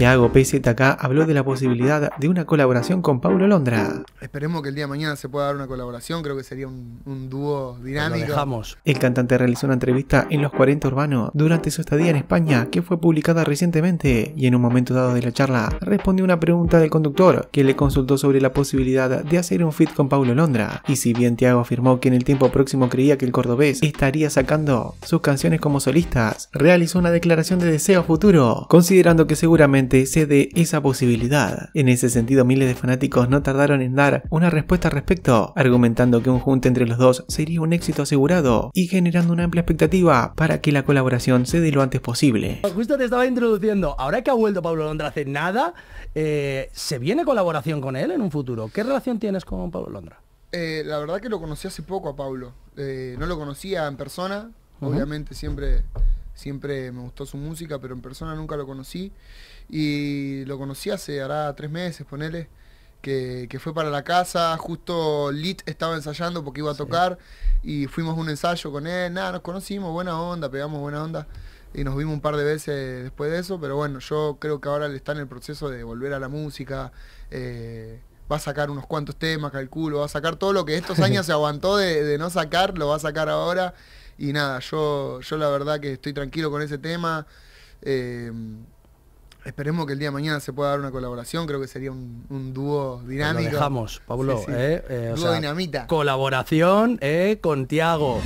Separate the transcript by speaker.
Speaker 1: Tiago acá habló de la posibilidad de una colaboración con Paulo Londra.
Speaker 2: Esperemos que el día de mañana se pueda dar una colaboración, creo que sería un, un dúo dinámico. Dejamos.
Speaker 1: El cantante realizó una entrevista en Los 40 Urbanos durante su estadía en España, que fue publicada recientemente, y en un momento dado de la charla respondió una pregunta del conductor, que le consultó sobre la posibilidad de hacer un fit con Paulo Londra. Y si bien Tiago afirmó que en el tiempo próximo creía que el cordobés estaría sacando sus canciones como solistas, realizó una declaración de deseo futuro, considerando que seguramente cede esa posibilidad. En ese sentido, miles de fanáticos no tardaron en dar una respuesta al respecto, argumentando que un junte entre los dos sería un éxito asegurado y generando una amplia expectativa para que la colaboración se lo antes posible. Justo te estaba introduciendo, ahora que ha vuelto Pablo Londra hace nada, eh, ¿se viene colaboración con él en un futuro? ¿Qué relación tienes con Pablo Londra?
Speaker 2: Eh, la verdad que lo conocí hace poco a Pablo. Eh, no lo conocía en persona, obviamente siempre Siempre me gustó su música, pero en persona nunca lo conocí. Y lo conocí hace, ahora tres meses, ponele, que, fue para la casa. Justo Lit estaba ensayando porque iba a tocar. Y fuimos a un ensayo con él. Nada, nos conocimos, buena onda, pegamos buena onda. Y nos vimos un par de veces después de eso. Pero bueno, yo creo que ahora le está en el proceso de volver a la música. Eh, va a sacar unos cuantos temas, calculo, va a sacar todo lo que estos años se aguantó de no sacar, lo va a sacar ahora. Y nada, yo, yo la verdad que estoy tranquilo con ese tema. Eh, esperemos que el día de mañana se pueda dar una colaboración, creo que sería un, dúo dinámico. Lo dejamos, Pablo. Eh,
Speaker 1: eh, dúo dinamita. Colaboración con Tiago.